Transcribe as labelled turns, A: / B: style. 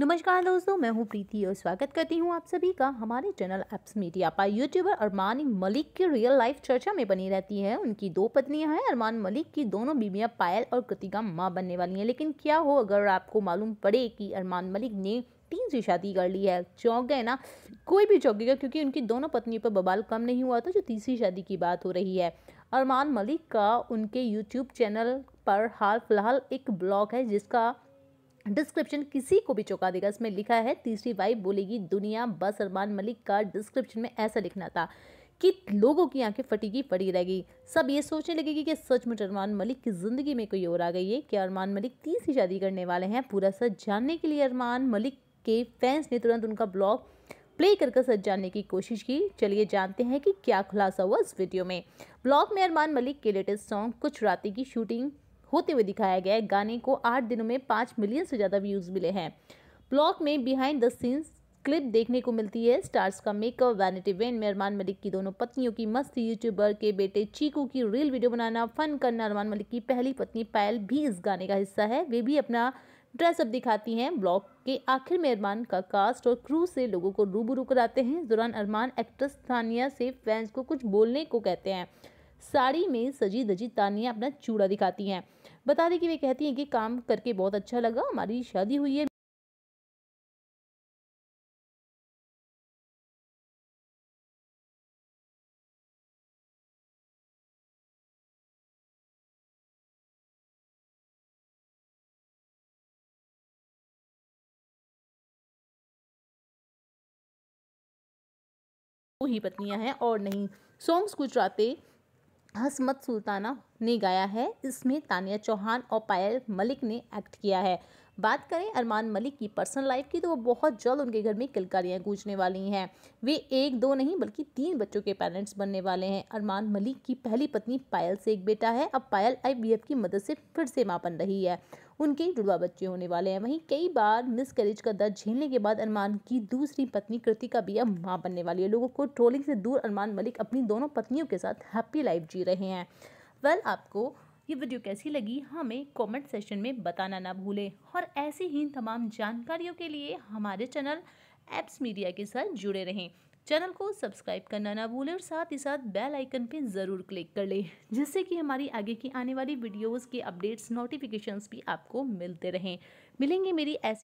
A: नमस्कार दोस्तों मैं हूं प्रीति और स्वागत करती हूं आप सभी का हमारे चैनल एप्स मीडिया पर यूट्यूबर अरमान मलिक की रियल लाइफ चर्चा में बनी रहती है उनकी दो पत्नियां हैं अरमान मलिक की दोनों बीबियाँ पायल और कृतिका माँ बनने वाली हैं लेकिन क्या हो अगर आपको मालूम पड़े कि अरमान मलिक ने तीन से शादी कर ली है चौंक गए ना कोई भी चौंकेगा क्योंकि उनकी दोनों पत्नियों पर बबाल कम नहीं हुआ था जो तीसरी शादी की बात हो रही है अरमान मलिक का उनके यूट्यूब चैनल पर हाल फिलहाल एक ब्लॉग है जिसका डिस्क्रिप्शन किसी को भी चौंका देगा इसमें लिखा है तीसरी वाइफ बोलेगी दुनिया बस अरमान मलिक का डिस्क्रिप्शन में ऐसा लिखना था कि लोगों की आंखें फटीगी पड़ी रह गई सब ये सोचने लगेगी कि सचमुच अरमान मलिक की ज़िंदगी में कोई और आ गई है कि अरमान मलिक तीसरी शादी करने वाले हैं पूरा सच जानने के लिए अरमान मलिक के फैंस ने तुरंत उनका ब्लॉग प्ले कर कर सच जानने की कोशिश की चलिए जानते हैं कि क्या खुलासा हुआ इस वीडियो में ब्लॉग में अरमान मलिक के लेटेस्ट सॉन्ग कुछ रातें की शूटिंग होते हुए दिखाया गया गाने को आठ दिनों में पाँच मिलियन से ज़्यादा व्यूज़ मिले हैं ब्लॉग में बिहाइंड द सीन्स क्लिप देखने को मिलती है स्टार्स का मेकअप वैनिटी वेन में अरमान मलिक की दोनों पत्नियों की मस्त यूट्यूबर के बेटे चीकू की रील वीडियो बनाना फन करना अरमान मलिक की पहली पत्नी पायल भी इस गाने का हिस्सा है वे भी अपना ड्रेसअप दिखाती हैं ब्लॉग के आखिर में अरमान का कास्ट और क्रू से लोगों को रूबरू कराते हैं इस दौरान अरमान एक्ट्रेस तानिया से फैंस को कुछ बोलने को कहते हैं साड़ी में सजी दजी तानिया अपना चूड़ा दिखाती हैं बता दें कि वे कहती हैं कि काम करके बहुत अच्छा लगा हमारी शादी हुई है ही पत्नियां हैं और नहीं सॉन्ग्स गुजराते हसमत सुल्ताना ने गाया है इसमें तानिया चौहान और पायल मलिक ने एक्ट किया है बात करें अरमान मलिक की पर्सनल लाइफ की तो वो बहुत जल्द उनके घर में किलकारियाँ गूंजने वाली हैं वे एक दो नहीं बल्कि तीन बच्चों के पेरेंट्स बनने वाले हैं अरमान मलिक की पहली पत्नी पायल से एक बेटा है अब पायल आई की मदद से फिर से माँ बन रही है उनके जुड़वा बच्चे होने वाले हैं वहीं कई बार मिस मिसकैरेज का दर्द झेलने के बाद अरमान की दूसरी पत्नी कृतिका भी अब माँ बनने वाली है लोगों को ट्रोलिंग से दूर अरमान मलिक अपनी दोनों पत्नियों के साथ हैप्पी लाइफ जी रहे हैं वेल आपको ये वीडियो कैसी लगी हमें कमेंट सेशन में बताना ना भूलें और ऐसी ही तमाम जानकारियों के लिए हमारे चैनल एप्स मीडिया के साथ जुड़े रहें चैनल को सब्सक्राइब करना ना भूलें और साथ ही साथ बेल आइकन पर ज़रूर क्लिक कर लें जिससे कि हमारी आगे की आने वाली वीडियोज के अपडेट्स नोटिफिकेशन भी आपको मिलते रहें मिलेंगे मेरी ऐसी